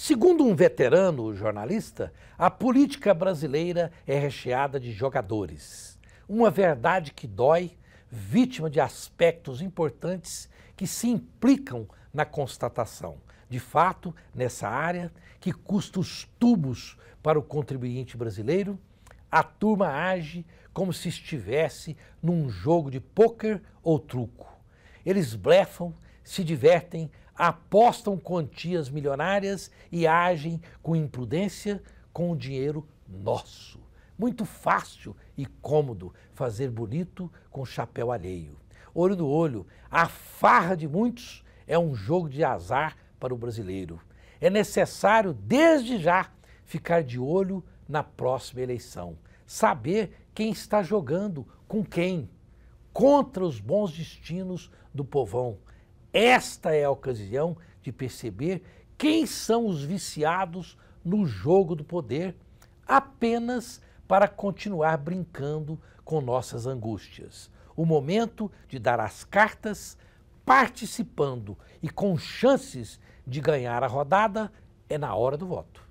Segundo um veterano jornalista, a política brasileira é recheada de jogadores. Uma verdade que dói, vítima de aspectos importantes que se implicam na constatação. De fato, nessa área, que custa os tubos para o contribuinte brasileiro, a turma age como se estivesse num jogo de pôquer ou truco. Eles blefam se divertem, apostam quantias milionárias e agem com imprudência com o dinheiro nosso. Muito fácil e cômodo fazer bonito com chapéu alheio. Olho no olho, a farra de muitos é um jogo de azar para o brasileiro. É necessário, desde já, ficar de olho na próxima eleição. Saber quem está jogando com quem, contra os bons destinos do povão. Esta é a ocasião de perceber quem são os viciados no jogo do poder, apenas para continuar brincando com nossas angústias. O momento de dar as cartas, participando e com chances de ganhar a rodada é na hora do voto.